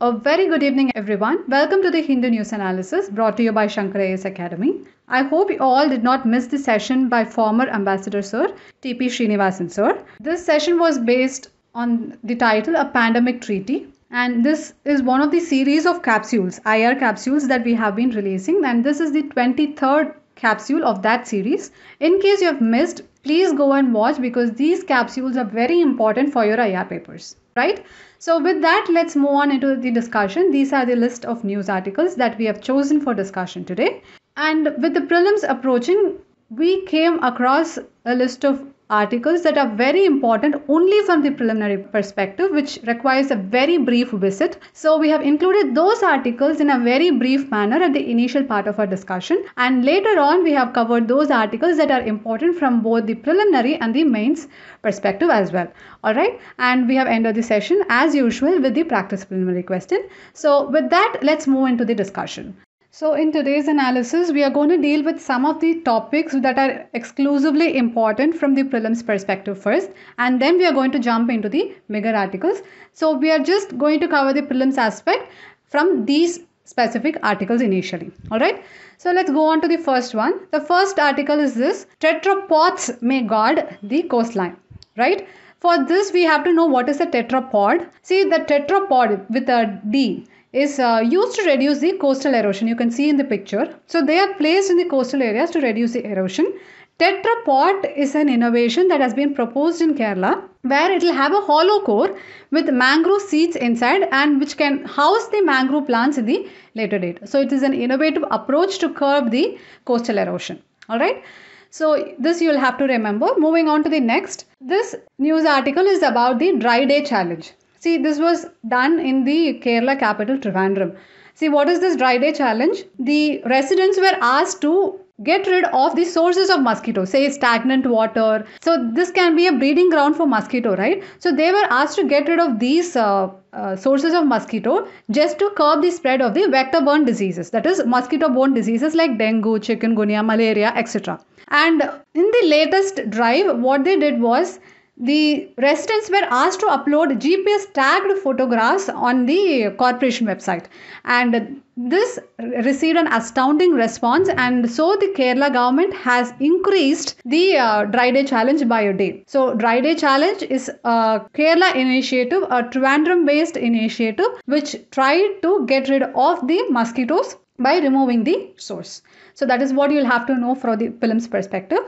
A very good evening, everyone. Welcome to the Hindu News Analysis brought to you by Shankar AS Academy. I hope you all did not miss the session by former Ambassador Sir T.P. Srinivasan Sir. This session was based on the title A Pandemic Treaty. And this is one of the series of capsules, IR capsules that we have been releasing. And this is the 23rd capsule of that series. In case you have missed, please go and watch because these capsules are very important for your IR papers right? So with that, let's move on into the discussion. These are the list of news articles that we have chosen for discussion today. And with the prelims approaching, we came across a list of articles that are very important only from the preliminary perspective, which requires a very brief visit. So, we have included those articles in a very brief manner at the initial part of our discussion, and later on, we have covered those articles that are important from both the preliminary and the mains perspective as well. All right, and we have ended the session as usual with the practice preliminary question. So, with that, let's move into the discussion. So in today's analysis, we are going to deal with some of the topics that are exclusively important from the prelims perspective first, and then we are going to jump into the bigger articles. So we are just going to cover the prelims aspect from these specific articles initially. All right. So let's go on to the first one. The first article is this tetrapods may guard the coastline, right? For this, we have to know what is a tetrapod. See, the tetrapod with a D is uh, used to reduce the coastal erosion. You can see in the picture. So they are placed in the coastal areas to reduce the erosion. Tetrapod is an innovation that has been proposed in Kerala where it will have a hollow core with mangrove seeds inside and which can house the mangrove plants in the later date. So it is an innovative approach to curb the coastal erosion. All right. So this you'll have to remember. Moving on to the next. This news article is about the dry day challenge. See, this was done in the Kerala capital Trivandrum. See, what is this dry day challenge? The residents were asked to get rid of the sources of mosquitoes, say stagnant water. So, this can be a breeding ground for mosquito, right? So, they were asked to get rid of these uh, uh, sources of mosquito just to curb the spread of the vector borne diseases, that is, mosquito borne diseases like dengue, chikungunya, malaria, etc. And in the latest drive, what they did was the residents were asked to upload GPS tagged photographs on the corporation website. And this received an astounding response, and so the Kerala government has increased the uh, Dry Day Challenge by a day. So, Dry Day Challenge is a Kerala initiative, a Trivandrum based initiative, which tried to get rid of the mosquitoes by removing the source. So that is what you'll have to know from the PILIMS perspective.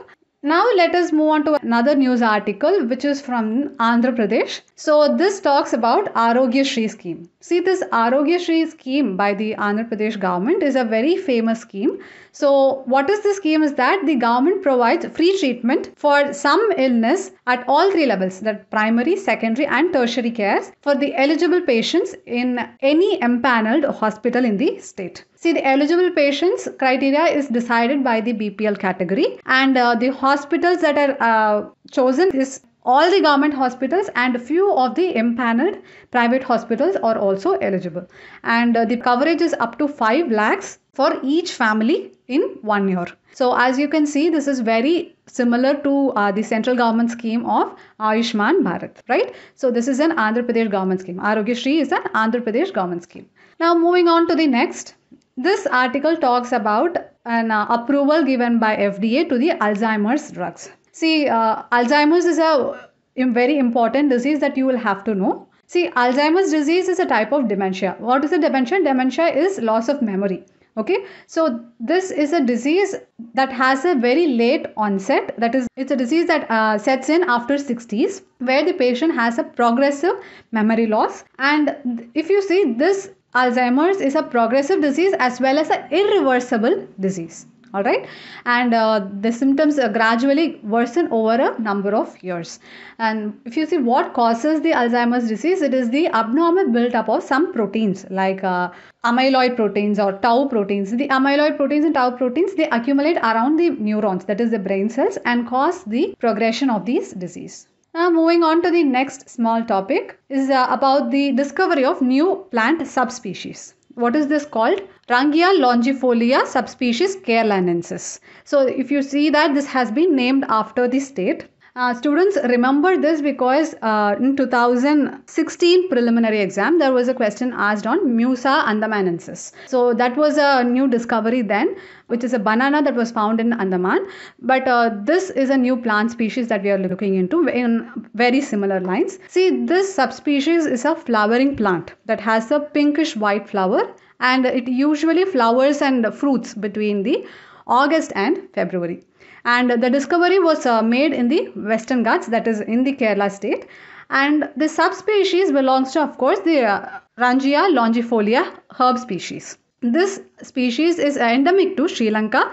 Now let us move on to another news article which is from Andhra Pradesh. So this talks about Arogya Shri scheme. See this Arogya Shri scheme by the Andhra Pradesh government is a very famous scheme. So what is the scheme is that the government provides free treatment for some illness at all three levels that primary, secondary and tertiary cares for the eligible patients in any empaneled hospital in the state. See, the eligible patients criteria is decided by the BPL category, and uh, the hospitals that are uh, chosen is all the government hospitals and a few of the empaneled private hospitals are also eligible. And uh, the coverage is up to 5 lakhs for each family in one year. So, as you can see, this is very similar to uh, the central government scheme of Ayushman Bharat, right? So, this is an Andhra Pradesh government scheme. Arogyashri is an Andhra Pradesh government scheme. Now, moving on to the next. This article talks about an uh, approval given by FDA to the Alzheimer's drugs. See, uh, Alzheimer's is a very important disease that you will have to know. See, Alzheimer's disease is a type of dementia. What is a dementia? Dementia is loss of memory. Okay, so this is a disease that has a very late onset. That is, it's a disease that uh, sets in after 60s, where the patient has a progressive memory loss. And if you see, this Alzheimer's is a progressive disease as well as an irreversible disease. All right, and uh, the symptoms uh, gradually worsen over a number of years. And if you see what causes the Alzheimer's disease, it is the abnormal buildup of some proteins like uh, amyloid proteins or tau proteins. The amyloid proteins and tau proteins they accumulate around the neurons, that is the brain cells, and cause the progression of these disease. Now moving on to the next small topic is uh, about the discovery of new plant subspecies. What is this called? Rangia longifolia subspecies carolinensis. So if you see that this has been named after the state uh, students remember this because uh, in 2016 preliminary exam there was a question asked on Musa andamanensis. So that was a new discovery then, which is a banana that was found in Andaman. But uh, this is a new plant species that we are looking into in very similar lines. See, this subspecies is a flowering plant that has a pinkish white flower and it usually flowers and fruits between the August and February and the discovery was uh, made in the Western Ghats, that is in the Kerala state. And the subspecies belongs to, of course, the uh, Rangia longifolia herb species. This species is endemic to Sri Lanka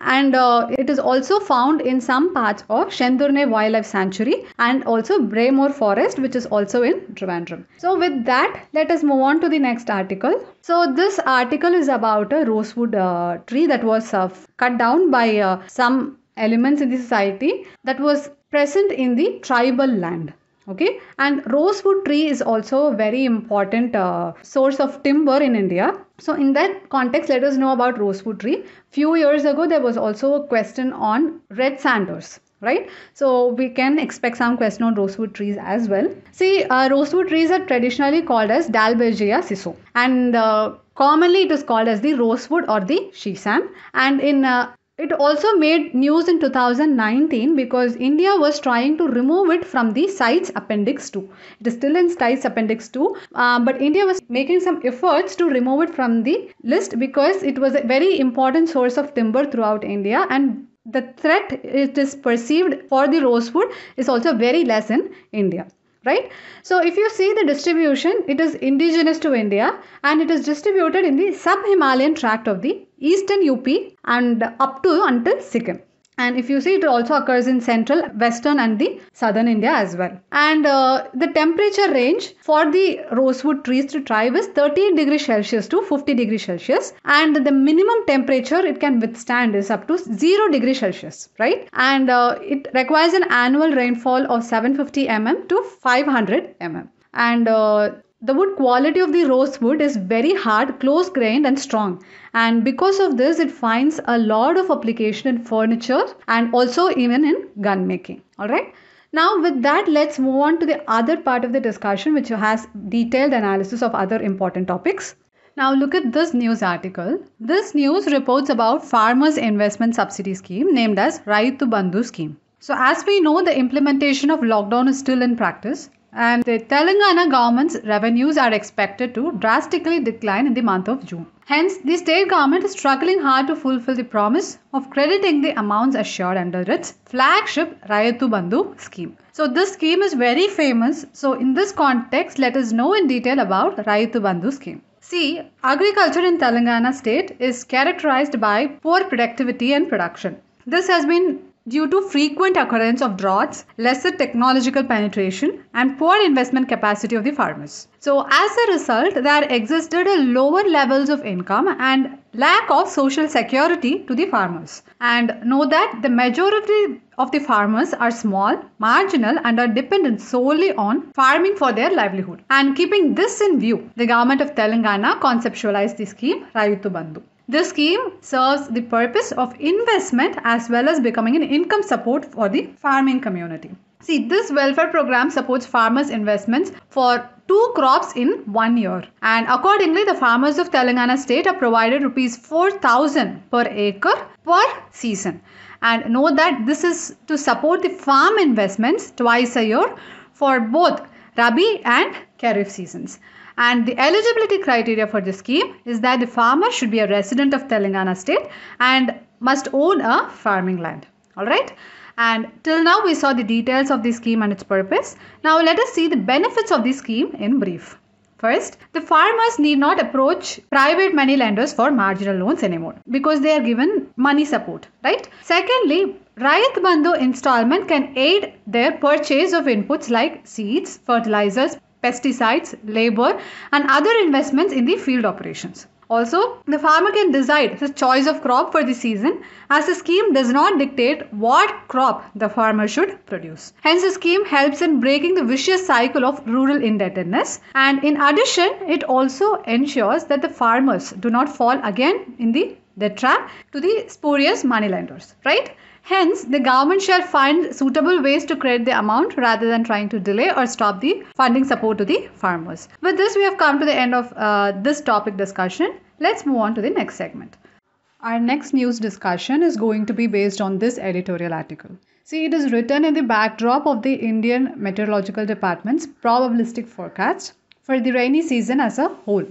and uh, it is also found in some parts of Shendurne Wildlife Sanctuary and also Braymore Forest, which is also in Trivandrum. So, with that, let us move on to the next article. So, this article is about a rosewood uh, tree that was uh, cut down by uh, some elements in the society that was present in the tribal land okay and rosewood tree is also a very important uh, source of timber in india so in that context let us know about rosewood tree few years ago there was also a question on red sanders right so we can expect some question on rosewood trees as well see uh, rosewood trees are traditionally called as dalbergia siso and uh, commonly it is called as the rosewood or the shisan and in uh, it also made news in 2019 because India was trying to remove it from the CITES Appendix 2. It is still in CITES Appendix 2, uh, but India was making some efforts to remove it from the list because it was a very important source of timber throughout India and the threat it is perceived for the rosewood is also very less in India right so if you see the distribution it is indigenous to india and it is distributed in the sub himalayan tract of the eastern UP and up to until Sikkim. And if you see, it also occurs in central, western, and the southern India as well. And uh, the temperature range for the rosewood trees to thrive is 30 degrees Celsius to 50 degrees Celsius. And the minimum temperature it can withstand is up to 0 degrees Celsius, right? And uh, it requires an annual rainfall of 750 mm to 500 mm. And uh, the wood quality of the rosewood is very hard, close grained, and strong and because of this it finds a lot of application in furniture and also even in gun making all right now with that let's move on to the other part of the discussion which has detailed analysis of other important topics now look at this news article. This news reports about farmers investment subsidy scheme named as Raitu Bandhu scheme. So as we know the implementation of lockdown is still in practice and the Telangana government's revenues are expected to drastically decline in the month of June. Hence, the state government is struggling hard to fulfill the promise of crediting the amounts assured under its flagship Rayatu Bandhu scheme. So, this scheme is very famous. So, in this context, let us know in detail about Rayatu Bandhu scheme. See, agriculture in Telangana state is characterized by poor productivity and production. This has been due to frequent occurrence of droughts, lesser technological penetration, and poor investment capacity of the farmers. So, as a result, there existed lower levels of income and lack of social security to the farmers. And know that the majority of the farmers are small, marginal, and are dependent solely on farming for their livelihood. And keeping this in view, the government of Telangana conceptualized the scheme Rayutu Bandhu. This scheme serves the purpose of investment as well as becoming an income support for the farming community. See, this welfare program supports farmers' investments for two crops in one year. And accordingly, the farmers of Telangana state are provided rupees 4,000 per acre per season. And note that this is to support the farm investments twice a year for both Rabi and Kharif seasons. And the eligibility criteria for the scheme is that the farmer should be a resident of Telangana state and must own a farming land. All right. And till now, we saw the details of the scheme and its purpose. Now, let us see the benefits of the scheme in brief. First, the farmers need not approach private money lenders for marginal loans anymore because they are given money support, right? Secondly, Rayat Bandhu installment can aid their purchase of inputs like seeds, fertilizers, pesticides, labor, and other investments in the field operations. Also, the farmer can decide his choice of crop for the season as the scheme does not dictate what crop the farmer should produce. Hence, the scheme helps in breaking the vicious cycle of rural indebtedness and in addition, it also ensures that the farmers do not fall again in the debt trap to the spurious moneylenders, right? Hence, the government shall find suitable ways to credit the amount rather than trying to delay or stop the funding support to the farmers. With this, we have come to the end of uh, this topic discussion. Let's move on to the next segment. Our next news discussion is going to be based on this editorial article. See, it is written in the backdrop of the Indian Meteorological Department's probabilistic forecast for the rainy season as a whole.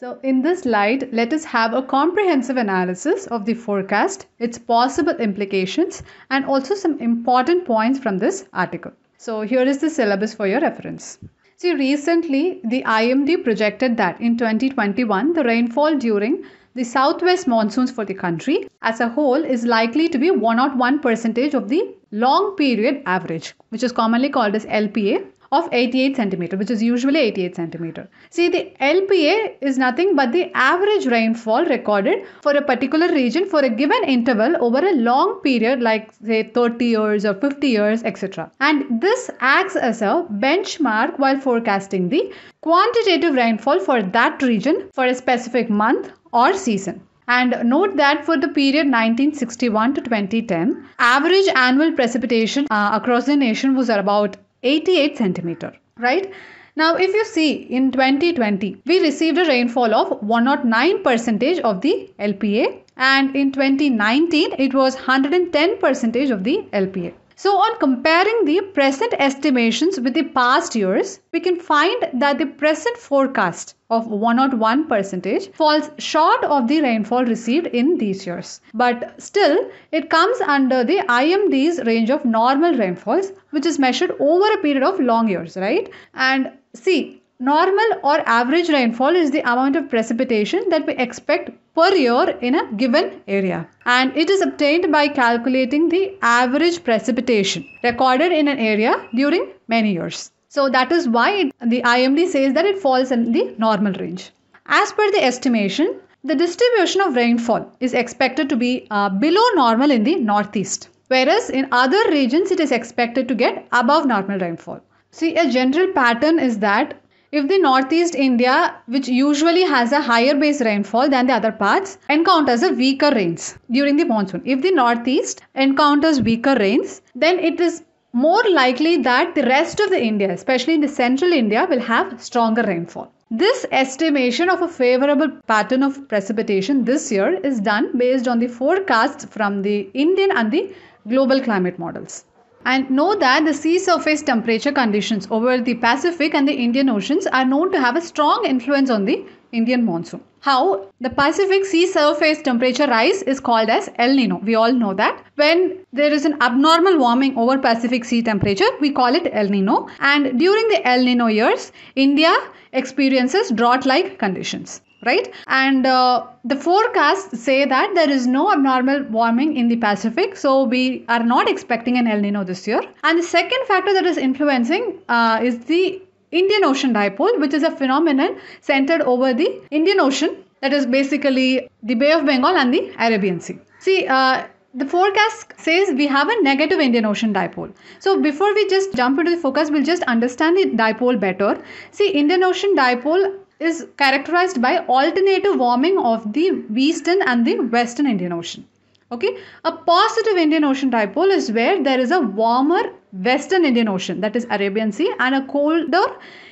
So in this light, let us have a comprehensive analysis of the forecast, its possible implications and also some important points from this article. So here is the syllabus for your reference. See, recently the IMD projected that in 2021, the rainfall during the southwest monsoons for the country as a whole is likely to be 101 percentage of the long period average, which is commonly called as LPA, of 88 centimeter, which is usually 88 centimeter. See, the LPA is nothing but the average rainfall recorded for a particular region for a given interval over a long period, like say 30 years or 50 years, etc. And this acts as a benchmark while forecasting the quantitative rainfall for that region for a specific month or season. And note that for the period 1961 to 2010, average annual precipitation uh, across the nation was about 88 centimeter right now if you see in 2020 we received a rainfall of 109 percentage of the lpa and in 2019 it was 110 percentage of the lpa so on comparing the present estimations with the past years, we can find that the present forecast of 101 percentage falls short of the rainfall received in these years. But still, it comes under the IMD's range of normal rainfalls, which is measured over a period of long years, right? And see, Normal or average rainfall is the amount of precipitation that we expect per year in a given area. And it is obtained by calculating the average precipitation recorded in an area during many years. So that is why it, the IMD says that it falls in the normal range. As per the estimation, the distribution of rainfall is expected to be uh, below normal in the northeast, whereas in other regions it is expected to get above normal rainfall. See, a general pattern is that if the northeast India, which usually has a higher base rainfall than the other parts, encounters a weaker rains during the monsoon. If the northeast encounters weaker rains, then it is more likely that the rest of the India, especially in the central India, will have stronger rainfall. This estimation of a favorable pattern of precipitation this year is done based on the forecasts from the Indian and the global climate models and know that the sea surface temperature conditions over the Pacific and the Indian Oceans are known to have a strong influence on the Indian monsoon. How the Pacific sea surface temperature rise is called as El Nino. We all know that. When there is an abnormal warming over Pacific sea temperature, we call it El Nino. And during the El Nino years, India experiences drought like conditions right and uh, the forecasts say that there is no abnormal warming in the pacific so we are not expecting an el nino this year and the second factor that is influencing uh, is the indian ocean dipole which is a phenomenon centered over the indian ocean that is basically the bay of bengal and the arabian sea see uh, the forecast says we have a negative Indian Ocean dipole. So before we just jump into the focus, we'll just understand the dipole better. See, Indian Ocean dipole is characterized by alternative warming of the eastern and the western Indian Ocean. Okay, a positive Indian Ocean dipole is where there is a warmer western Indian Ocean, that is Arabian Sea, and a colder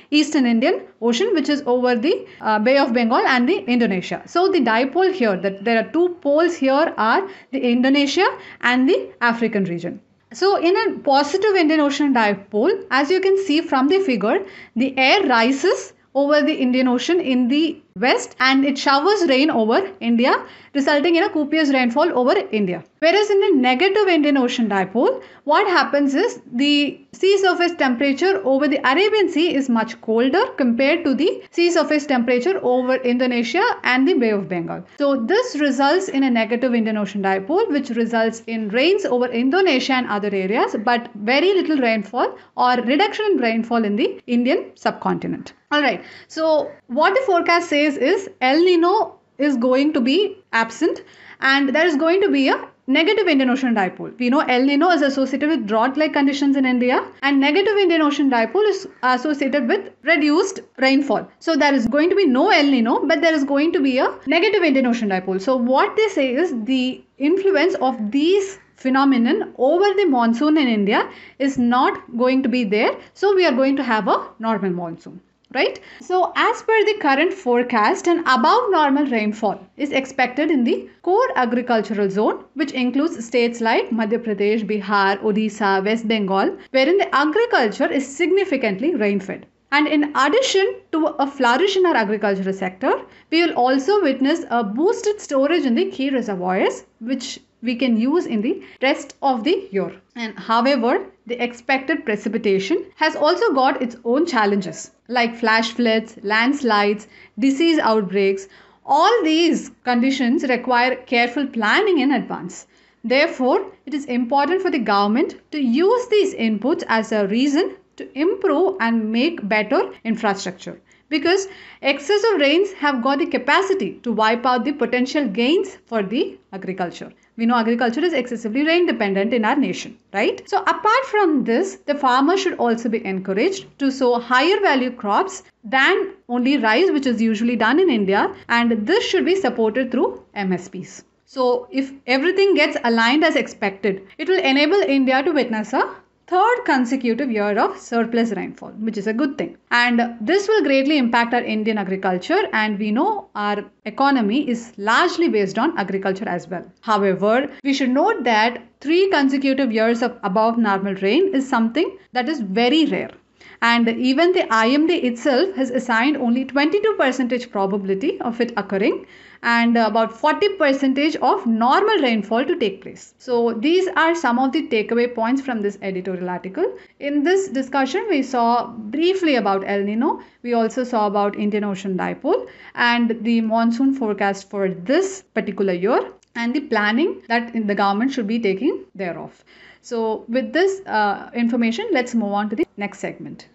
eastern Indian Ocean, which is over the uh, Bay of Bengal and the Indonesia. So the dipole here, that there are two poles here are the Indonesia and the African region. So, in a positive Indian Ocean dipole, as you can see from the figure, the air rises over the Indian Ocean in the west and it showers rain over India resulting in a copious rainfall over India. Whereas in the negative Indian Ocean dipole what happens is the sea surface temperature over the Arabian Sea is much colder compared to the sea surface temperature over Indonesia and the Bay of Bengal. So this results in a negative Indian Ocean dipole which results in rains over Indonesia and other areas but very little rainfall or reduction in rainfall in the Indian subcontinent. Alright, so what the forecast says case is El Nino is going to be absent and there is going to be a negative Indian Ocean dipole. We know El Nino is associated with drought-like conditions in India and negative Indian Ocean dipole is associated with reduced rainfall. So there is going to be no El Nino but there is going to be a negative Indian Ocean dipole. So what they say is the influence of these phenomenon over the monsoon in India is not going to be there. So we are going to have a normal monsoon right so as per the current forecast an above normal rainfall is expected in the core agricultural zone which includes states like madhya pradesh bihar odisha west bengal wherein the agriculture is significantly rain fed and in addition to a flourish in our agricultural sector, we will also witness a boosted storage in the key reservoirs, which we can use in the rest of the year. And however, the expected precipitation has also got its own challenges like flash floods, landslides, disease outbreaks. All these conditions require careful planning in advance. Therefore, it is important for the government to use these inputs as a reason to improve and make better infrastructure because excessive rains have got the capacity to wipe out the potential gains for the agriculture we know agriculture is excessively rain dependent in our nation, right? So apart from this, the farmer should also be encouraged to sow higher value crops than only rice, which is usually done in India, and this should be supported through MSPs. So, if everything gets aligned as expected, it will enable India to witness a third consecutive year of surplus rainfall, which is a good thing. And this will greatly impact our Indian agriculture, and we know our economy is largely based on agriculture as well. However, we should note that three consecutive years of above normal rain is something that is very rare and even the IMD itself has assigned only 22 percentage probability of it occurring and about 40 percentage of normal rainfall to take place. So these are some of the takeaway points from this editorial article. In this discussion, we saw briefly about El Nino. We also saw about Indian Ocean Dipole and the monsoon forecast for this particular year and the planning that the government should be taking thereof. So with this uh, information, let's move on to the next segment.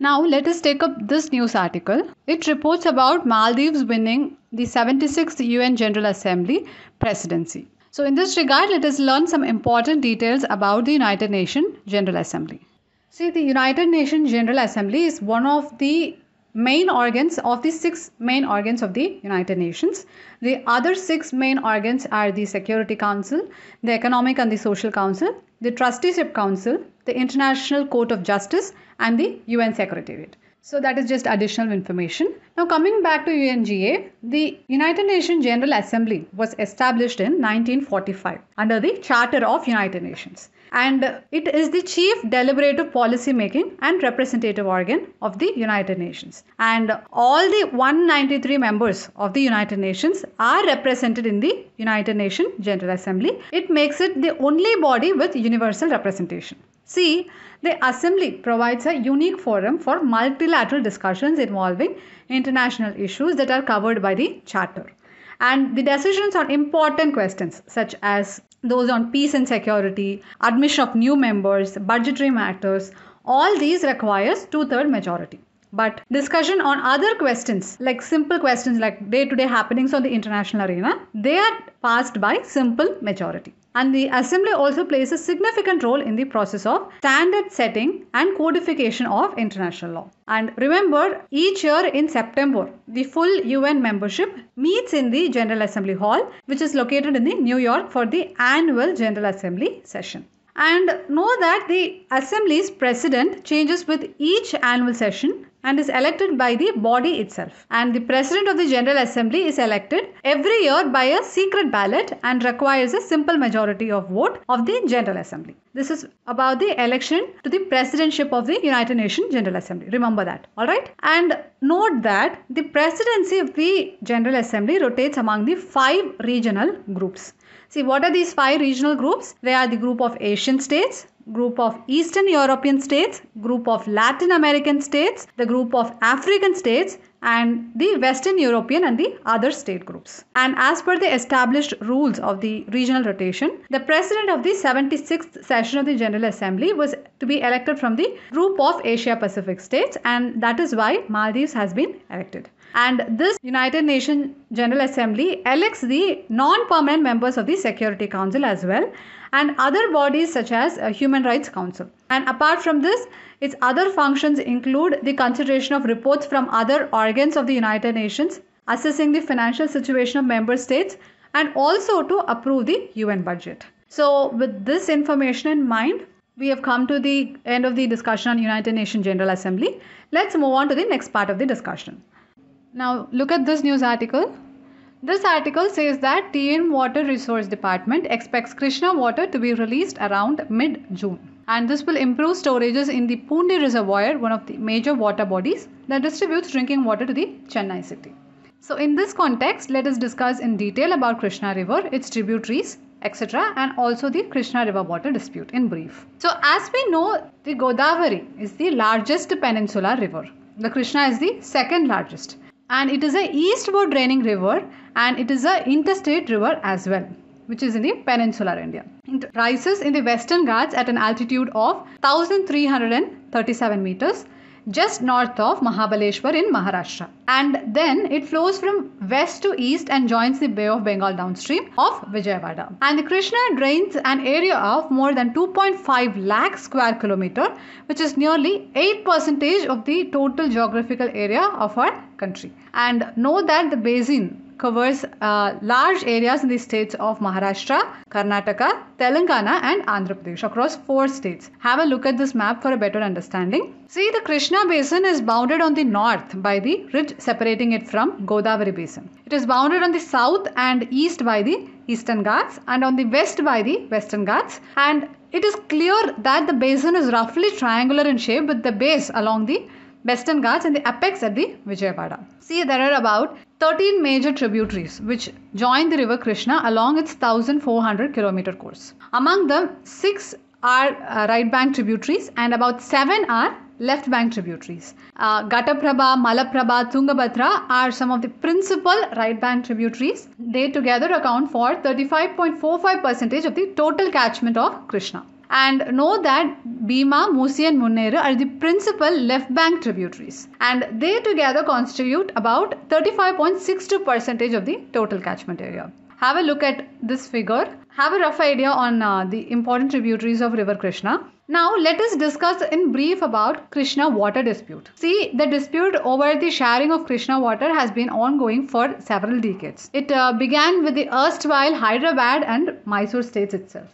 Now let us take up this news article. It reports about Maldives winning the 76th UN General Assembly presidency. So in this regard, let us learn some important details about the United Nations General Assembly. See, the United Nations General Assembly is one of the main organs of the six main organs of the United Nations. The other six main organs are the Security Council, the Economic and the Social Council, the Trusteeship Council, the International Court of Justice, and the UN Secretariat. So that is just additional information. Now coming back to UNGA, the United Nations General Assembly was established in 1945 under the Charter of United Nations and it is the chief deliberative policy making and representative organ of the United Nations. And all the 193 members of the United Nations are represented in the United Nations General Assembly. It makes it the only body with universal representation. See, the Assembly provides a unique forum for multilateral discussions involving international issues that are covered by the Charter. And the decisions on important questions such as those on peace and security, admission of new members, budgetary matters, all these requires two-third majority. But discussion on other questions, like simple questions like day-to-day happenings on the international arena, they are passed by simple majority and the assembly also plays a significant role in the process of standard setting and codification of international law. And remember, each year in September, the full UN membership meets in the General Assembly Hall, which is located in the New York for the annual General Assembly session and know that the Assembly's president changes with each annual session and is elected by the body itself. And the President of the General Assembly is elected every year by a secret ballot and requires a simple majority of vote of the General Assembly. This is about the election to the Presidentship of the United Nations General Assembly. Remember that. Alright. And note that the presidency of the General Assembly rotates among the five regional groups. See, what are these five regional groups? They are the group of Asian states, group of Eastern European states, group of Latin American states, the group of African states, and the Western European and the other state groups. And as per the established rules of the regional rotation, the president of the 76th session of the General Assembly was to be elected from the group of Asia Pacific states, and that is why Maldives has been elected and this United Nations General Assembly elects the non-permanent members of the Security Council as well and other bodies such as uh, Human Rights Council. And apart from this, its other functions include the consideration of reports from other organs of the United Nations, assessing the financial situation of member states, and also to approve the UN budget. So, with this information in mind, we have come to the end of the discussion on United Nations General Assembly. Let's move on to the next part of the discussion. Now look at this news article. This article says that TN Water Resource Department expects Krishna water to be released around mid-June. And this will improve storages in the Pune Reservoir, one of the major water bodies that distributes drinking water to the Chennai city. So in this context, let us discuss in detail about Krishna River, its tributaries, etc. and also the Krishna River water dispute in brief. So as we know, the Godavari is the largest peninsular river. The Krishna is the second largest and it is a eastward draining river and it is a interstate river as well which is in the peninsular India. It rises in the Western Ghats at an altitude of 1337 meters just north of Mahabaleshwar in Maharashtra. And then it flows from west to east and joins the Bay of Bengal downstream of Vijayawada. And the Krishna drains an area of more than 2.5 lakh square kilometer, which is nearly 8% of the total geographical area of our country. And know that the basin covers uh, large areas in the states of Maharashtra, Karnataka, Telangana, and Andhra Pradesh across four states. Have a look at this map for a better understanding. See, the Krishna basin is bounded on the north by the ridge separating it from Godavari basin. It is bounded on the south and east by the Eastern Ghats and on the west by the Western Ghats and it is clear that the basin is roughly triangular in shape with the base along the Western Ghats and the apex at the Vijayawada. See, there are about 13 major tributaries which join the river Krishna along its 1400 kilometer course. Among them, 6 are uh, right bank tributaries and about 7 are left bank tributaries. Uh, Gataprabha, Malaprabha, Tungabhadra are some of the principal right bank tributaries. They together account for 35.45% of the total catchment of Krishna and know that Bhima, Musi and Munnera are the principal left bank tributaries and they together constitute about 35.62% of the total catchment area. Have a look at this figure. Have a rough idea on uh, the important tributaries of River Krishna. Now let us discuss in brief about Krishna water dispute. See, the dispute over the sharing of Krishna water has been ongoing for several decades. It uh, began with the erstwhile Hyderabad and Mysore states itself.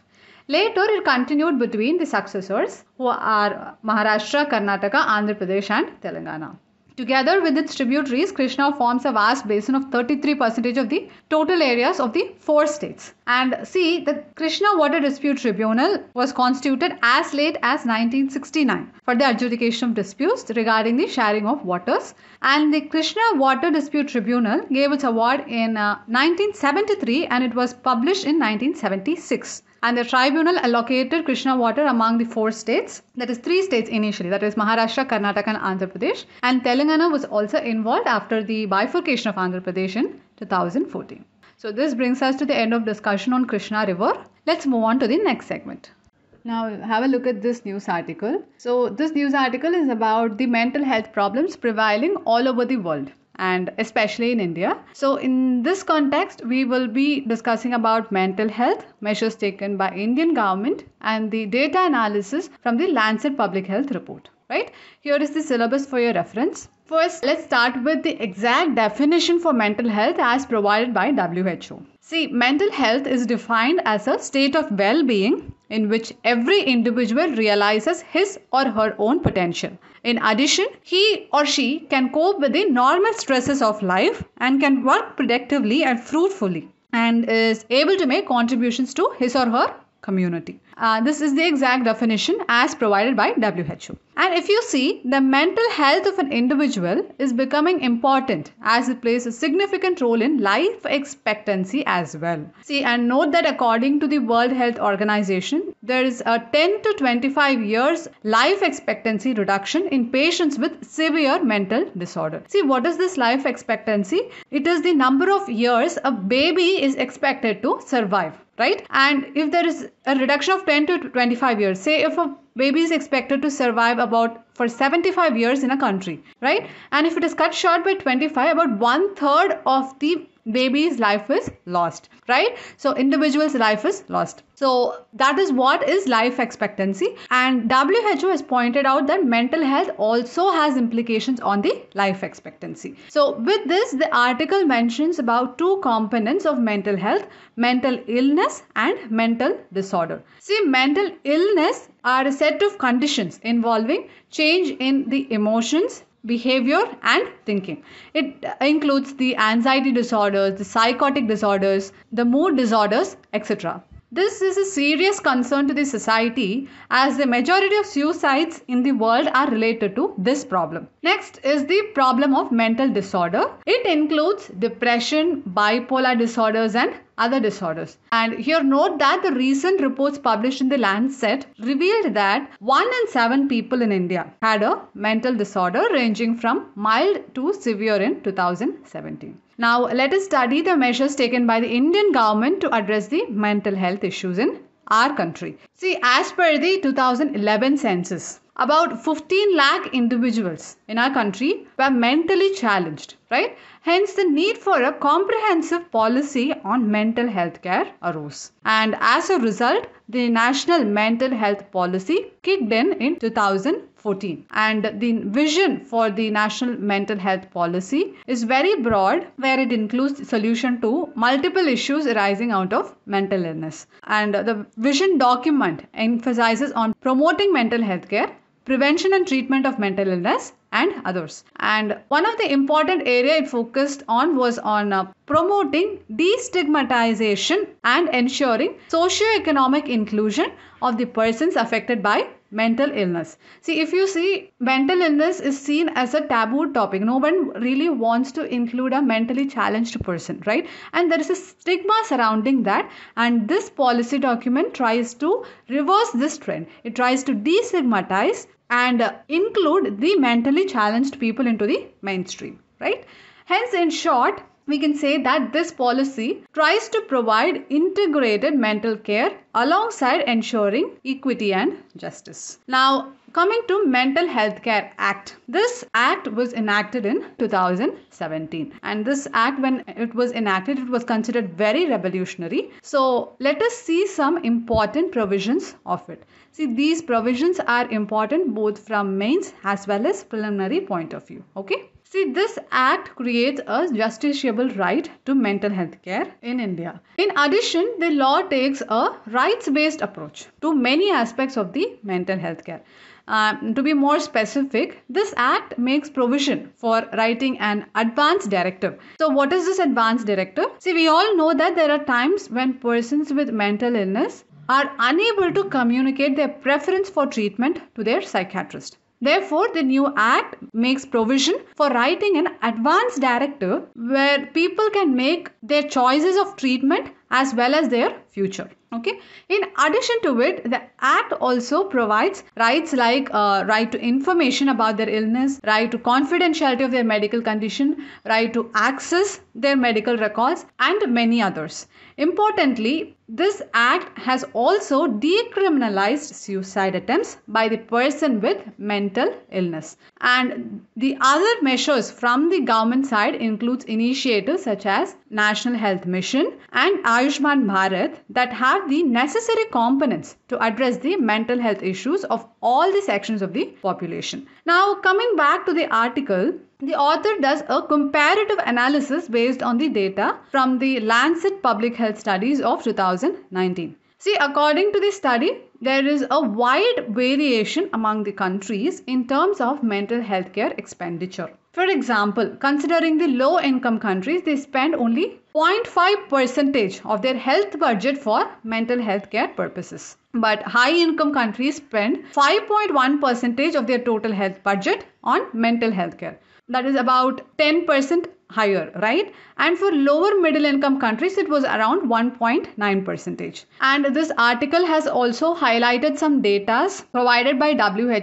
Later, it continued between the successors, who are Maharashtra, Karnataka, Andhra Pradesh, and Telangana. Together with its tributaries, Krishna forms a vast basin of 33% of the total areas of the four states. And see, the Krishna Water Dispute Tribunal was constituted as late as 1969 for the adjudication of disputes regarding the sharing of waters. And the Krishna Water Dispute Tribunal gave its award in uh, 1973 and it was published in 1976 and the tribunal allocated Krishna water among the four states, that is three states initially, that is Maharashtra, Karnataka, and Andhra Pradesh, and Telangana was also involved after the bifurcation of Andhra Pradesh in 2014. So this brings us to the end of discussion on Krishna River. Let's move on to the next segment. Now, have a look at this news article. So, this news article is about the mental health problems prevailing all over the world and especially in India. So, in this context, we will be discussing about mental health, measures taken by Indian government, and the data analysis from the Lancet Public Health Report. Right? Here is the syllabus for your reference. First, let's start with the exact definition for mental health as provided by WHO. See, mental health is defined as a state of well being in which every individual realizes his or her own potential. In addition, he or she can cope with the normal stresses of life and can work productively and fruitfully and is able to make contributions to his or her community. Uh, this is the exact definition as provided by WHO. And if you see, the mental health of an individual is becoming important as it plays a significant role in life expectancy as well. See, and note that according to the World Health Organization, there is a 10 to 25 years life expectancy reduction in patients with severe mental disorder. See, what is this life expectancy? It is the number of years a baby is expected to survive right and if there is a reduction of 10 to 25 years say if a baby is expected to survive about for 75 years in a country right and if it is cut short by 25 about one third of the baby's life is lost right so individual's life is lost so that is what is life expectancy and who has pointed out that mental health also has implications on the life expectancy so with this the article mentions about two components of mental health mental illness and mental disorder see mental illness are a set of conditions involving change in the emotions behavior and thinking. It includes the anxiety disorders, the psychotic disorders, the mood disorders, etc. This is a serious concern to the society as the majority of suicides in the world are related to this problem. Next is the problem of mental disorder. It includes depression, bipolar disorders, and other disorders. And here, note that the recent reports published in the Lancet revealed that 1 in 7 people in India had a mental disorder ranging from mild to severe in 2017. Now, let us study the measures taken by the Indian government to address the mental health issues in our country. See, as per the 2011 census, about 15 lakh individuals in our country were mentally challenged, right? Hence, the need for a comprehensive policy on mental health care arose. And as a result, the National Mental Health Policy kicked in in 2014. And the vision for the National Mental Health Policy is very broad, where it includes solution to multiple issues arising out of mental illness. And the vision document emphasizes on promoting mental health care prevention and treatment of mental illness and others and one of the important area it focused on was on uh, promoting destigmatization and ensuring socio-economic inclusion of the persons affected by mental illness see if you see mental illness is seen as a taboo topic no one really wants to include a mentally challenged person right and there is a stigma surrounding that and this policy document tries to reverse this trend it tries to destigmatize and uh, include the mentally challenged people into the mainstream right hence in short we can say that this policy tries to provide integrated mental care alongside ensuring equity and justice. Now, coming to mental health care act this act was enacted in 2017 and this act when it was enacted it was considered very revolutionary so let us see some important provisions of it see these provisions are important both from mains as well as preliminary point of view okay See, this act creates a justiciable right to mental health care in India. In addition, the law takes a rights based approach to many aspects of the mental health care. Uh, to be more specific, this act makes provision for writing an advance directive. So, what is this advance directive? See, we all know that there are times when persons with mental illness are unable to communicate their preference for treatment to their psychiatrist. Therefore, the new act makes provision for writing an advance directive where people can make their choices of treatment as well as their future. Okay. In addition to it, the Act also provides rights like uh, right to information about their illness, right to confidentiality of their medical condition, right to access their medical records, and many others. Importantly, this act has also decriminalized suicide attempts by the person with mental illness. And the other measures from the government side includes initiatives such as National Health Mission and Ayushman Bharat that have the necessary components to address the mental health issues of all the sections of the population. Now coming back to the article, the author does a comparative analysis based on the data from the Lancet Public Health Studies of 2019. See, according to the study, there is a wide variation among the countries in terms of mental health care expenditure. For example, considering the low income countries, they spend only 0.5 percentage of their health budget for mental health care purposes. But high income countries spend 5.1 percentage of their total health budget on mental health care that is about 10% higher right and for lower middle income countries it was around 1.9 percentage and this article has also highlighted some datas provided by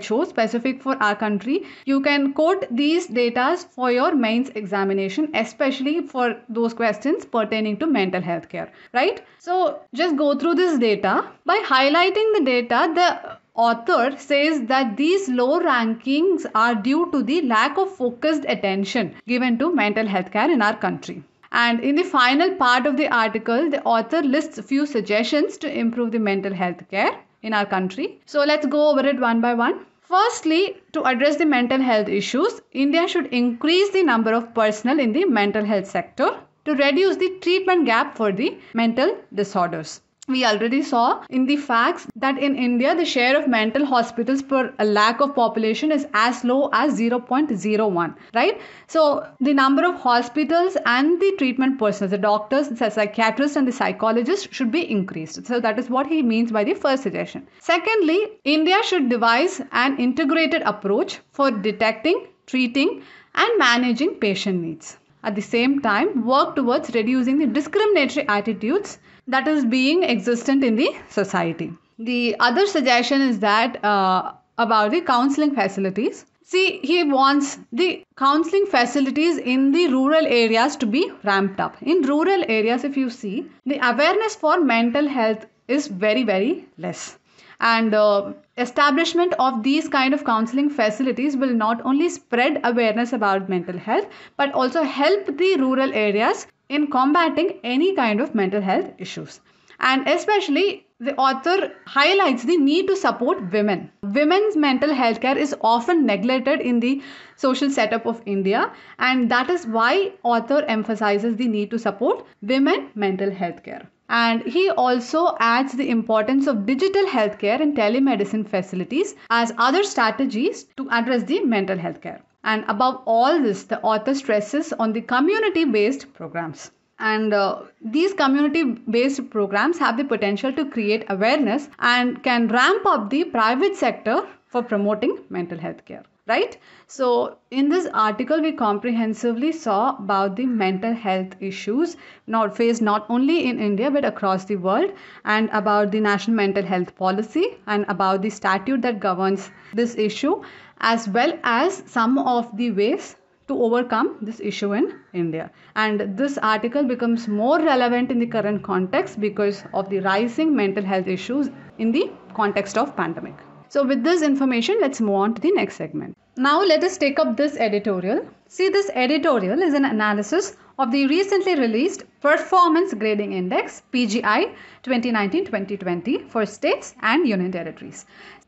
who specific for our country you can quote these datas for your mains examination especially for those questions pertaining to mental health care right so just go through this data by highlighting the data the author says that these low rankings are due to the lack of focused attention given to mental health care in our country. And in the final part of the article, the author lists a few suggestions to improve the mental health care in our country. So let's go over it one by one. Firstly, to address the mental health issues, India should increase the number of personnel in the mental health sector to reduce the treatment gap for the mental disorders we already saw in the facts that in India, the share of mental hospitals per lakh of population is as low as 0.01, right? So, the number of hospitals and the treatment personnel, the doctors, the psychiatrists, and the psychologists should be increased. So, that is what he means by the first suggestion. Secondly, India should devise an integrated approach for detecting, treating, and managing patient needs. At the same time, work towards reducing the discriminatory attitudes that is being existent in the society. The other suggestion is that uh, about the counseling facilities. See, he wants the counseling facilities in the rural areas to be ramped up. In rural areas, if you see, the awareness for mental health is very, very less. And uh, establishment of these kind of counseling facilities will not only spread awareness about mental health, but also help the rural areas in combating any kind of mental health issues. And especially, the author highlights the need to support women. Women's mental health care is often neglected in the social setup of India, and that is why author emphasizes the need to support women mental health care. And he also adds the importance of digital healthcare and telemedicine facilities as other strategies to address the mental health care. And above all this, the author stresses on the community based programs. And uh, these community based programs have the potential to create awareness and can ramp up the private sector for promoting mental health care right so in this article we comprehensively saw about the mental health issues not faced not only in india but across the world and about the national mental health policy and about the statute that governs this issue as well as some of the ways to overcome this issue in India. And this article becomes more relevant in the current context because of the rising mental health issues in the context of pandemic. So with this information, let's move on to the next segment. Now let us take up this editorial. See this editorial is an analysis of the recently released Performance Grading Index PGI 2019-2020 for states and union territories.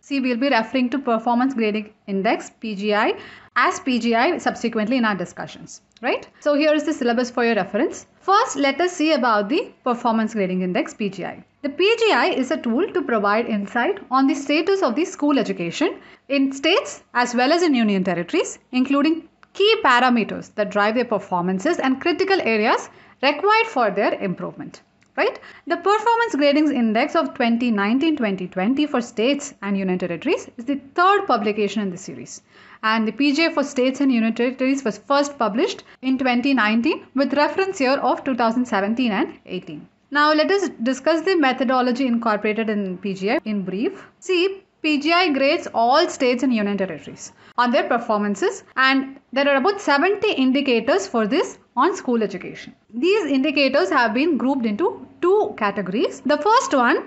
See, we'll be referring to Performance Grading Index, PGI, as PGI subsequently in our discussions, right? So here is the syllabus for your reference. First, let us see about the Performance Grading Index, PGI. The PGI is a tool to provide insight on the status of the school education in states as well as in union territories, including key parameters that drive their performances and critical areas required for their improvement right? The Performance Gradings Index of 2019-2020 for states and union territories is the third publication in the series. And the PGI for states and union territories was first published in 2019 with reference year of 2017 and 18. Now let us discuss the methodology incorporated in PGI in brief. See, PGI grades all states and union territories on their performances and there are about 70 indicators for this on school education. These indicators have been grouped into two categories. The first one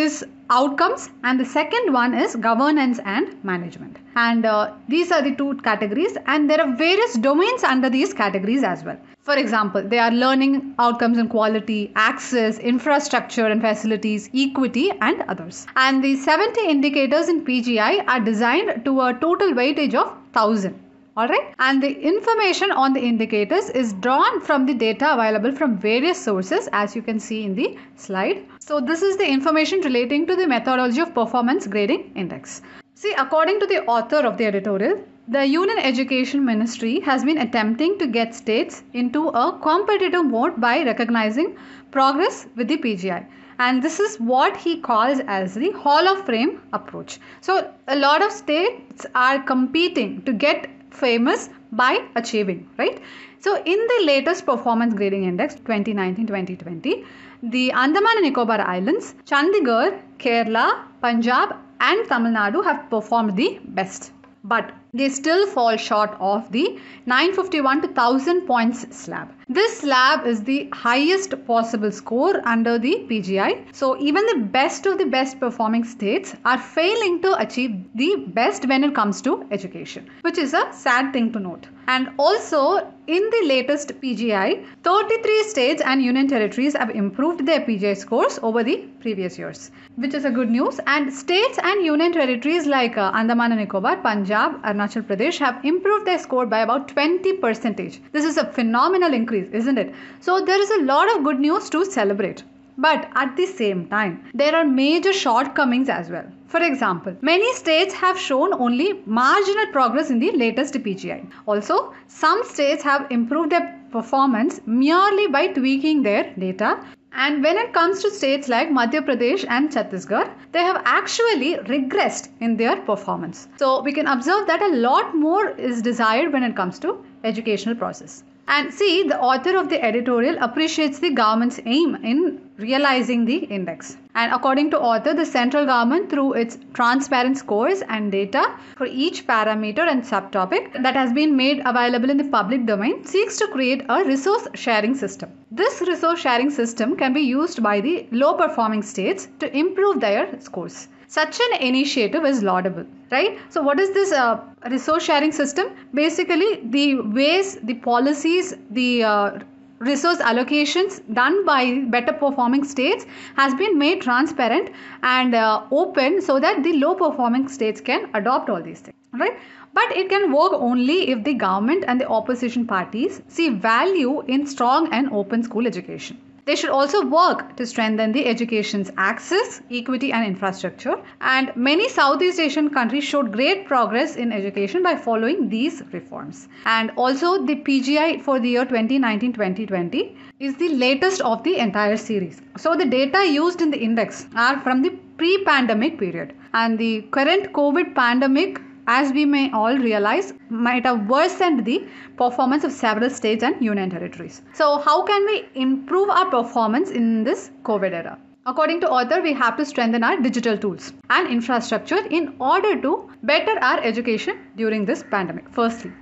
is outcomes and the second one is governance and management and uh, these are the two categories and there are various domains under these categories as well for example they are learning outcomes and quality access infrastructure and facilities equity and others and the 70 indicators in pgi are designed to a total weightage of 1000 Alright, and the information on the indicators is drawn from the data available from various sources as you can see in the slide. So this is the information relating to the methodology of performance grading index. See, according to the author of the editorial, the Union Education Ministry has been attempting to get states into a competitive mode by recognizing progress with the PGI and this is what he calls as the hall of fame approach so a lot of states are competing to get famous by achieving, right? So in the latest performance grading index 2019-2020, the Andaman and Nicobar Islands, Chandigarh, Kerala, Punjab and Tamil Nadu have performed the best. But they still fall short of the 951 to 1000 points slab. This slab is the highest possible score under the PGI. So even the best of the best performing states are failing to achieve the best when it comes to education, which is a sad thing to note. And also in the latest PGI, 33 states and union territories have improved their PGI scores over the previous years, which is a good news. And states and union territories like uh, Andaman and Nicobar, Punjab, Arunachal Himachal Pradesh have improved their score by about 20 percentage. This is a phenomenal increase, isn't it? So there is a lot of good news to celebrate. But at the same time, there are major shortcomings as well. For example, many states have shown only marginal progress in the latest PGI. Also, some states have improved their performance merely by tweaking their data and when it comes to states like Madhya Pradesh and Chhattisgarh, they have actually regressed in their performance. So we can observe that a lot more is desired when it comes to educational process. And see, the author of the editorial appreciates the government's aim in realizing the index. And according to author, the central government through its transparent scores and data for each parameter and subtopic that has been made available in the public domain seeks to create a resource sharing system. This resource sharing system can be used by the low performing states to improve their scores. Such an initiative is laudable, right? So, what is this uh, resource sharing system? Basically, the ways, the policies, the uh, resource allocations done by better performing states has been made transparent and uh, open so that the low performing states can adopt all these things right but it can work only if the government and the opposition parties see value in strong and open school education they should also work to strengthen the education's access, equity, and infrastructure. And many Southeast Asian countries showed great progress in education by following these reforms. And also, the PGI for the year 2019 2020 is the latest of the entire series. So, the data used in the index are from the pre pandemic period. And the current COVID pandemic as we may all realize, might have worsened the performance of several states and union territories. So, how can we improve our performance in this COVID era? According to author, we have to strengthen our digital tools and infrastructure in order to better our education during this pandemic. Firstly,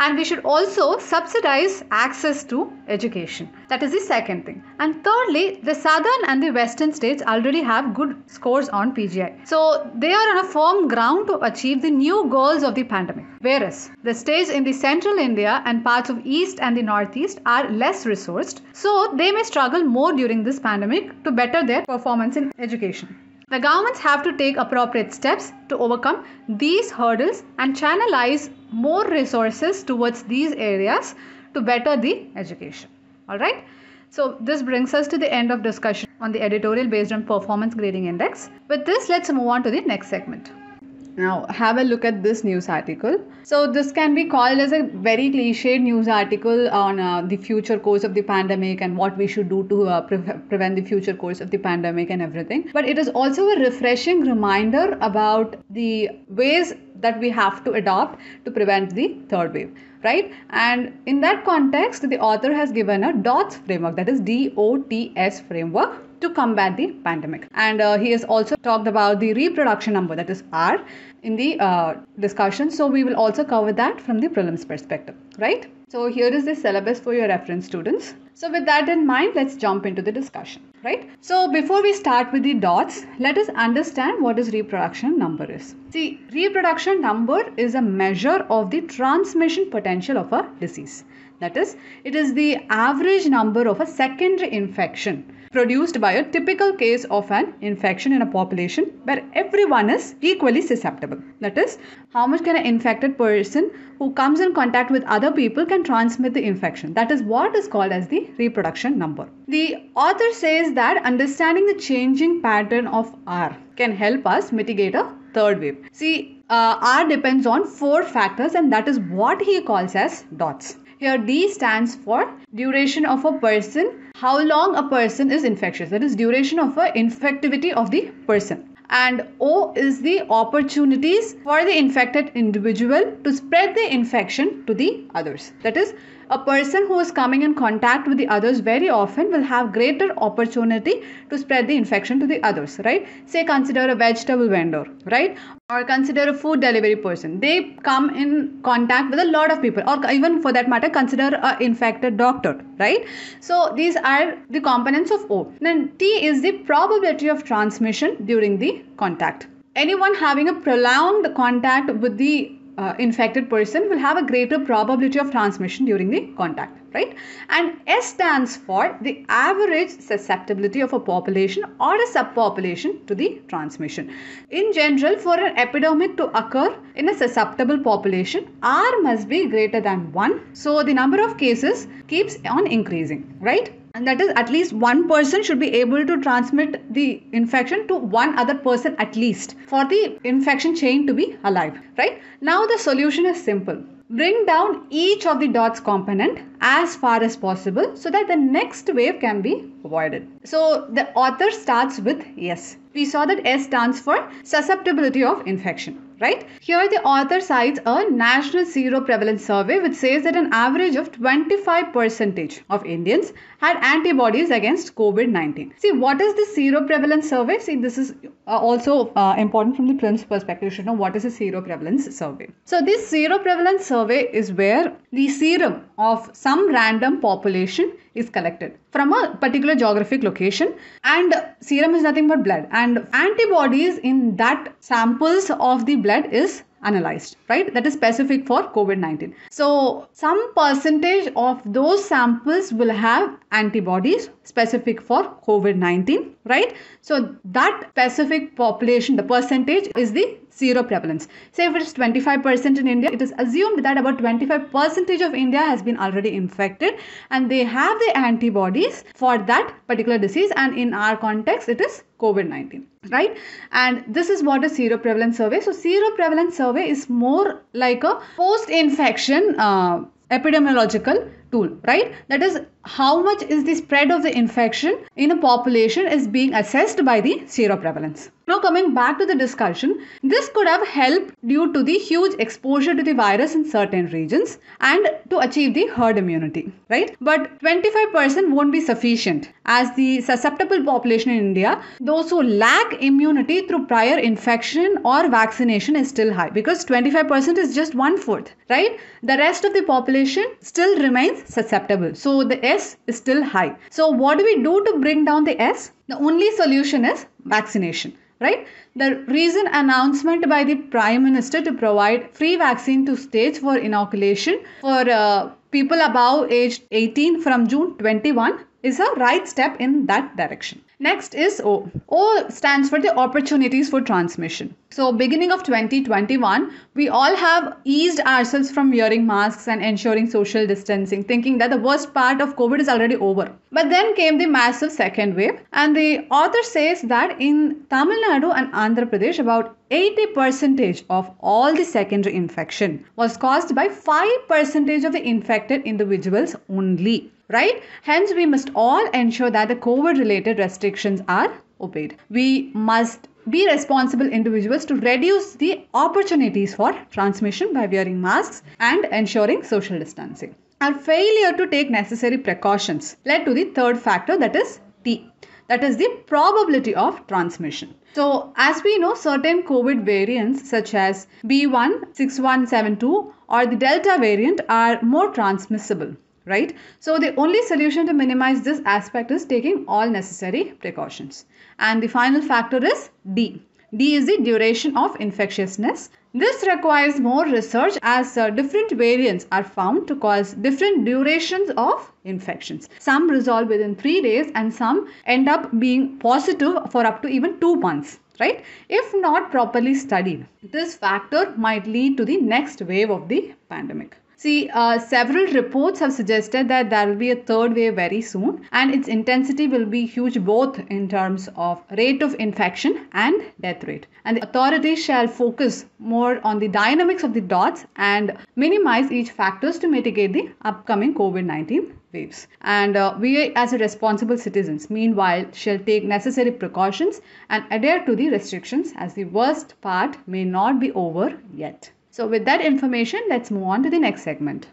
and we should also subsidize access to education. That is the second thing. And thirdly, the southern and the western states already have good scores on PGI. So they are on a firm ground to achieve the new goals of the pandemic. Whereas the states in the central India and parts of east and the northeast are less resourced, so they may struggle more during this pandemic to better their performance in education. The governments have to take appropriate steps to overcome these hurdles and channelize more resources towards these areas to better the education. All right. So this brings us to the end of discussion on the editorial based on performance grading index. With this, let's move on to the next segment. Now, have a look at this news article. So, this can be called as a very cliched news article on uh, the future course of the pandemic and what we should do to uh, pre- prevent the future course of the pandemic and everything. But it is also a refreshing reminder about the ways that we have to adopt to prevent the third wave right and in that context the author has given a dots framework that is dots framework to combat the pandemic. And uh, he has also talked about the reproduction number, that is R, in the uh, discussion. So we will also cover that from the prelims perspective, right? So here is the syllabus for your reference students. So with that in mind, let's jump into the discussion, right? So before we start with the dots, let us understand what is reproduction number is. See, reproduction number is a measure of the transmission potential of a disease. That is, it is the average number of a secondary infection produced by a typical case of an infection in a population where everyone is equally susceptible. That is, how much can an infected person who comes in contact with other people can transmit the infection. That is what is called as the reproduction number. The author says that understanding the changing pattern of R can help us mitigate a third wave. See, uh, R depends on four factors, and that is what he calls as dots. Here, D stands for duration of a person how long a person is infectious that is duration of a infectivity of the person and O is the opportunities for the infected individual to spread the infection to the others. That is, a person who is coming in contact with the others very often will have greater opportunity to spread the infection to the others, right? Say, consider a vegetable vendor, right? Or consider a food delivery person. They come in contact with a lot of people, or even for that matter, consider a infected doctor, right? So these are the components of O. Then T is the probability of transmission during the contact anyone having a prolonged contact with the uh, infected person will have a greater probability of transmission during the contact right and s stands for the average susceptibility of a population or a subpopulation to the transmission in general for an epidemic to occur in a susceptible population r must be greater than 1 so the number of cases keeps on increasing right and that is at least one person should be able to transmit the infection to one other person at least for the infection chain to be alive right now the solution is simple bring down each of the dots component as far as possible so that the next wave can be avoided. So the author starts with yes. We saw that S stands for susceptibility of infection right? Here the author cites a national zero prevalence survey which says that an average of 25% of Indians had antibodies against COVID-19. See, what is the zero prevalence survey? See, this is uh, also uh, important from the Prince perspective. You should know what is a zero prevalence survey. So this zero prevalence survey is where the serum of some random population is collected from a particular geographic location and serum is nothing but blood and antibodies in that samples of the blood is analyzed right that is specific for covid-19 so some percentage of those samples will have antibodies specific for covid-19 right so that specific population the percentage is the zero prevalence. Say if it's 25% in India, it is assumed that about 25% of India has been already infected and they have the antibodies for that particular disease and in our context it is COVID-19, right? And this is what a prevalence survey. So zero prevalence survey is more like a post-infection uh, epidemiological tool right that is how much is the spread of the infection in a population is being assessed by the seroprevalence now coming back to the discussion this could have helped due to the huge exposure to the virus in certain regions and to achieve the herd immunity right but 25% won't be sufficient as the susceptible population in india those who lack immunity through prior infection or vaccination is still high because 25% is just one fourth right the rest of the population still remains susceptible. So the S is still high. So what do we do to bring down the S? The only solution is vaccination right? The recent announcement by the Prime Minister to provide free vaccine to states for inoculation for uh, people above age 18 from June 21 is a right step in that direction. Next is O. O stands for the opportunities for transmission. So, beginning of 2021, we all have eased ourselves from wearing masks and ensuring social distancing, thinking that the worst part of COVID is already over. But then came the massive second wave, and the author says that in Tamil Nadu and Andhra Pradesh, about 80% of all the secondary infection was caused by 5% of the infected individuals only right? Hence, we must all ensure that the COVID related restrictions are obeyed. We must be responsible individuals to reduce the opportunities for transmission by wearing masks and ensuring social distancing. Our failure to take necessary precautions led to the third factor that is T that is the probability of transmission. So, as we know, certain COVID variants such as B16172 or the Delta variant are more transmissible right? So the only solution to minimize this aspect is taking all necessary precautions. And the final factor is D. D is the duration of infectiousness. This requires more research as uh, different variants are found to cause different durations of infections. Some resolve within 3 days and some end up being positive for up to even 2 months right if not properly studied this factor might lead to the next wave of the pandemic See, uh, several reports have suggested that there will be a third wave very soon, and its intensity will be huge both in terms of rate of infection and death rate. And the authorities shall focus more on the dynamics of the dots and minimize each factors to mitigate the upcoming COVID 19 waves. And uh, we, as responsible citizens, meanwhile, shall take necessary precautions and adhere to the restrictions as the worst part may not be over yet. So with that information, let's move on to the next segment.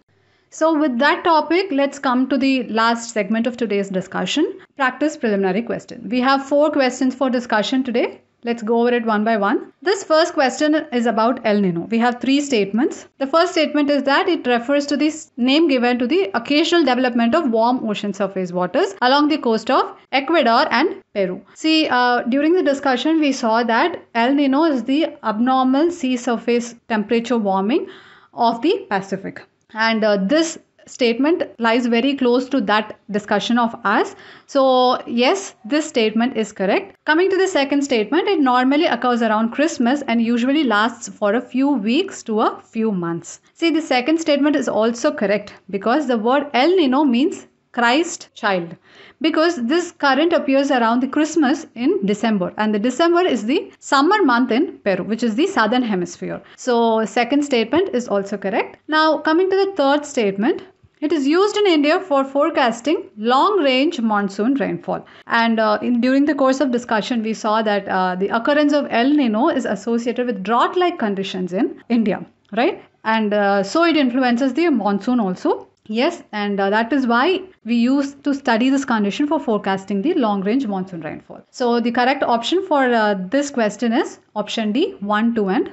So with that topic, let's come to the last segment of today's discussion, practice preliminary question. We have four questions for discussion today. Let's go over it one by one. This first question is about El Nino. We have three statements. The first statement is that it refers to the name given to the occasional development of warm ocean surface waters along the coast of Ecuador and Peru. See, uh, during the discussion, we saw that El Nino is the abnormal sea surface temperature warming of the Pacific. And uh, this statement lies very close to that discussion of us. So, yes, this statement is correct. Coming to the second statement, it normally occurs around Christmas and usually lasts for a few weeks to a few months. See, the second statement is also correct because the word El Nino means Christ child because this current appears around the Christmas in December and the December is the summer month in Peru which is the southern hemisphere so second statement is also correct now coming to the third statement it is used in India for forecasting long range monsoon rainfall. And uh, in, during the course of discussion, we saw that uh, the occurrence of El Nino is associated with drought like conditions in India, right? And uh, so it influences the monsoon also. Yes, and uh, that is why we use to study this condition for forecasting the long range monsoon rainfall. So, the correct option for uh, this question is option D 1, 2, and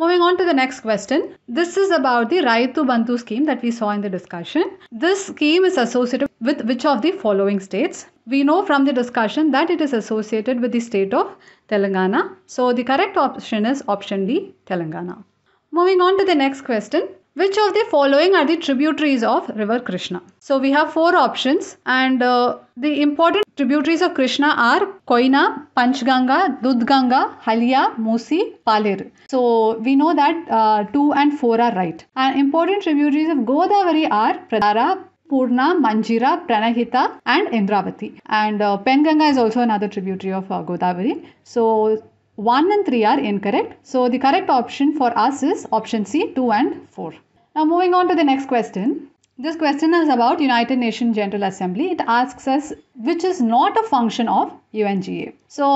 Moving on to the next question. This is about the Raitu Bantu scheme that we saw in the discussion. This scheme is associated with which of the following states? We know from the discussion that it is associated with the state of Telangana. So the correct option is option D, Telangana. Moving on to the next question. Which of the following are the tributaries of river Krishna? So we have four options and uh, the important tributaries of Krishna are Koina, Panchganga, Dudganga, Halia, Musi, Palir. So we know that uh, 2 and 4 are right. And important tributaries of Godavari are Pradara, Purna, Manjira, Pranahita and Indravati. And uh, Penganga is also another tributary of uh, Godavari. So 1 and 3 are incorrect. So the correct option for us is option C 2 and 4. Now moving on to the next question. This question is about United Nations General Assembly. It asks us which is not a function of UNGA. So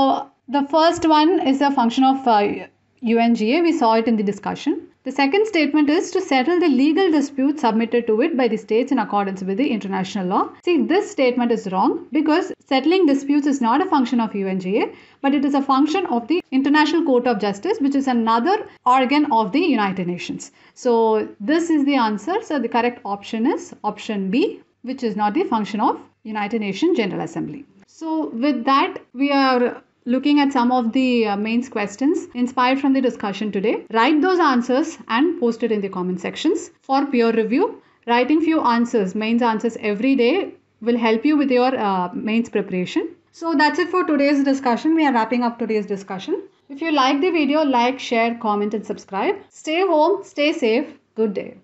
the first one is a function of uh, UNGA. We saw it in the discussion. The second statement is to settle the legal dispute submitted to it by the states in accordance with the international law. See, this statement is wrong because settling disputes is not a function of UNGA, but it is a function of the International Court of Justice, which is another organ of the United Nations. So, this is the answer. So, the correct option is option B, which is not the function of United Nations General Assembly. So, with that, we are looking at some of the uh, mains questions inspired from the discussion today. Write those answers and post it in the comment sections for peer review. Writing few answers, mains answers every day will help you with your uh, mains preparation. So that's it for today's discussion. We are wrapping up today's discussion. If you like the video, like, share, comment and subscribe. Stay home, stay safe. Good day.